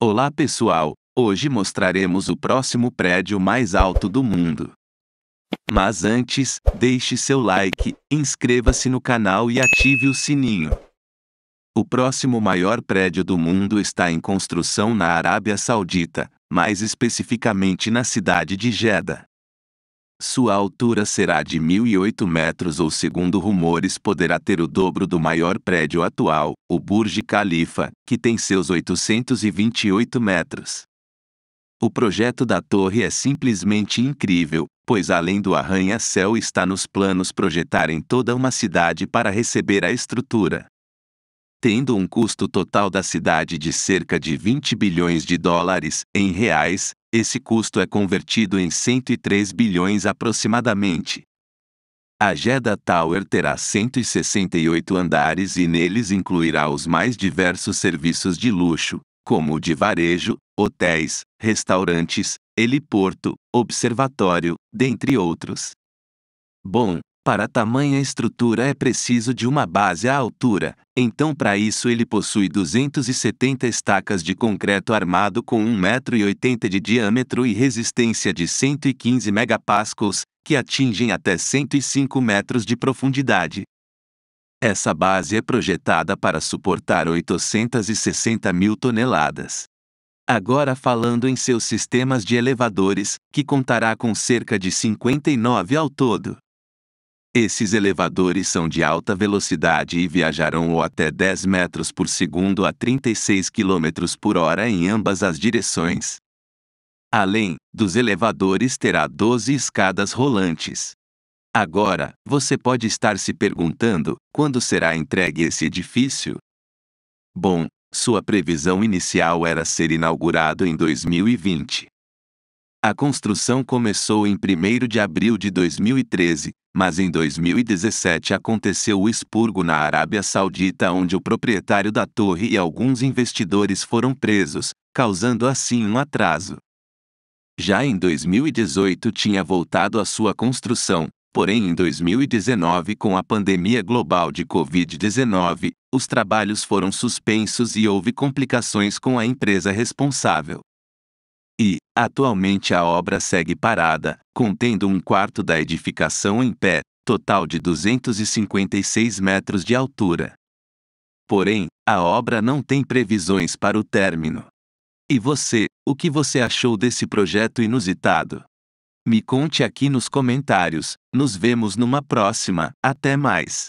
Olá pessoal, hoje mostraremos o próximo prédio mais alto do mundo. Mas antes, deixe seu like, inscreva-se no canal e ative o sininho. O próximo maior prédio do mundo está em construção na Arábia Saudita, mais especificamente na cidade de Jeddah. Sua altura será de 1.008 metros ou, segundo rumores, poderá ter o dobro do maior prédio atual, o Burj Khalifa, que tem seus 828 metros. O projeto da torre é simplesmente incrível, pois além do arranha-céu está nos planos projetarem toda uma cidade para receber a estrutura tendo um custo total da cidade de cerca de 20 bilhões de dólares, em reais, esse custo é convertido em 103 bilhões aproximadamente. A Jeddah Tower terá 168 andares e neles incluirá os mais diversos serviços de luxo, como o de varejo, hotéis, restaurantes, heliporto, observatório, dentre outros. Bom, para tamanha estrutura é preciso de uma base à altura, então para isso ele possui 270 estacas de concreto armado com 1,80m de diâmetro e resistência de 115 megapascals, que atingem até 105 metros de profundidade. Essa base é projetada para suportar 860 mil toneladas. Agora falando em seus sistemas de elevadores, que contará com cerca de 59 ao todo. Esses elevadores são de alta velocidade e viajarão até 10 metros por segundo a 36 km por hora em ambas as direções. Além dos elevadores, terá 12 escadas rolantes. Agora, você pode estar se perguntando quando será entregue esse edifício? Bom, sua previsão inicial era ser inaugurado em 2020. A construção começou em 1 de abril de 2013, mas em 2017 aconteceu o expurgo na Arábia Saudita, onde o proprietário da torre e alguns investidores foram presos, causando assim um atraso. Já em 2018 tinha voltado à sua construção, porém em 2019, com a pandemia global de Covid-19, os trabalhos foram suspensos e houve complicações com a empresa responsável e, atualmente a obra segue parada, contendo um quarto da edificação em pé, total de 256 metros de altura. Porém, a obra não tem previsões para o término. E você, o que você achou desse projeto inusitado? Me conte aqui nos comentários, nos vemos numa próxima, até mais!